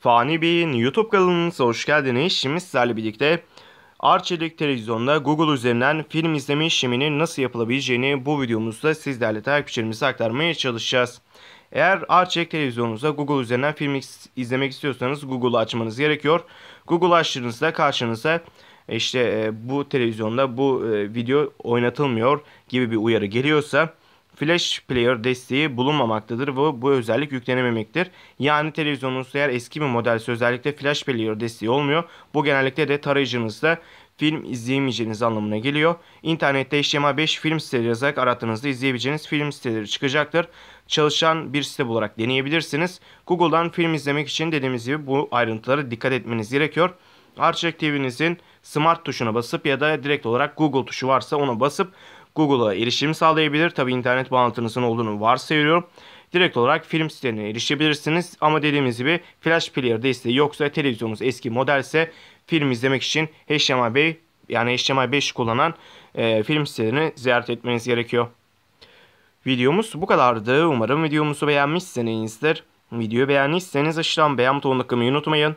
Fani Bey'in YouTube kanalınıza hoş geldiniz. Şimdi sizlerle birlikte Arçelik Televizyon'da Google üzerinden film izleme işleminin nasıl yapılabileceğini bu videomuzda sizlerle takipçilerimize aktarmaya çalışacağız. Eğer Arçelik televizyonunuzda Google üzerinden film izlemek istiyorsanız Google'u açmanız gerekiyor. Google açtığınızda karşınıza e, işte e, bu televizyonda bu e, video oynatılmıyor gibi bir uyarı geliyorsa Flash Player desteği bulunmamaktadır ve bu özellik yüklenememektir. Yani televizyonunuz eğer eski bir modelse özellikle Flash Player desteği olmuyor. Bu genellikle de tarayıcınızda film izleyemeyeceğiniz anlamına geliyor. İnternette HTML5 film siteleri yazarak arattığınızda izleyebileceğiniz film siteleri çıkacaktır. Çalışan bir site olarak deneyebilirsiniz. Google'dan film izlemek için dediğimiz gibi bu ayrıntılara dikkat etmeniz gerekiyor. Arçelik TV'nizin Smart tuşuna basıp ya da direkt olarak Google tuşu varsa ona basıp Google'a erişim sağlayabilir. Tabi internet bağlantınızın olduğunu varsayıyorum. Direkt olarak film sitelerine erişebilirsiniz. Ama dediğimiz gibi Flash Player desteği yoksa televizyonunuz eski modelse film izlemek için HDMI yani HDMI 5 kullanan e, film sitelerini ziyaret etmeniz gerekiyor. Videomuz bu kadardı. Umarım videomuzu beğenmişsinizdir. Videoyu beğendiyseniz aşağıdan beğen butonuna tıklamayı unutmayın.